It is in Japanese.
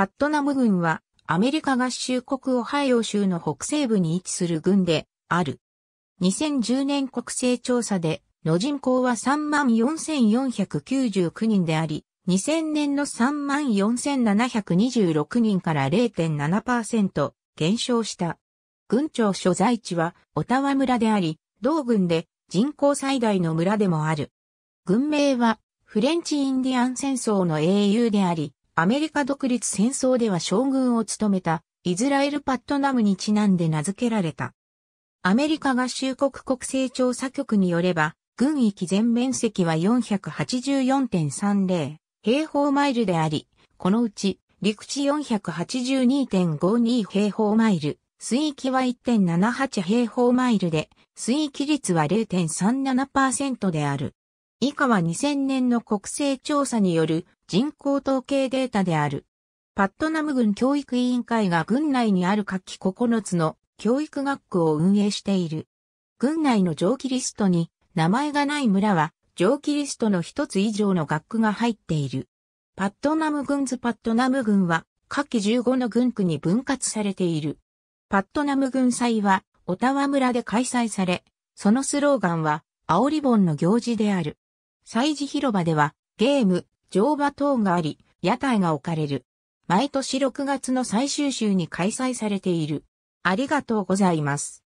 パットナム軍はアメリカ合衆国オハイオ州の北西部に位置する軍である。2010年国勢調査での人口は34,499人であり、2000年の34,726人から0.7%減少した。郡庁所在地はオタワ村であり、同軍で人口最大の村でもある。軍名はフレンチインディアン戦争の英雄であり、アメリカ独立戦争では将軍を務めたイズラエル・パットナムにちなんで名付けられた。アメリカ合衆国国勢調査局によれば、軍域全面積は484.30平方マイルであり、このうち陸地482.52平方マイル、水域は1.78平方マイルで、水域率は0.37%である。以下は2000年の国勢調査による人口統計データである。パットナム郡教育委員会が郡内にある夏季9つの教育学区を運営している。郡内の上記リストに名前がない村は上記リストの一つ以上の学区が入っている。パットナム郡ズパットナム郡は下記15の郡区に分割されている。パットナム郡祭はオタワ村で開催され、そのスローガンは青リボンの行事である。祭事広場では、ゲーム、乗馬等があり、屋台が置かれる。毎年6月の最終週に開催されている。ありがとうございます。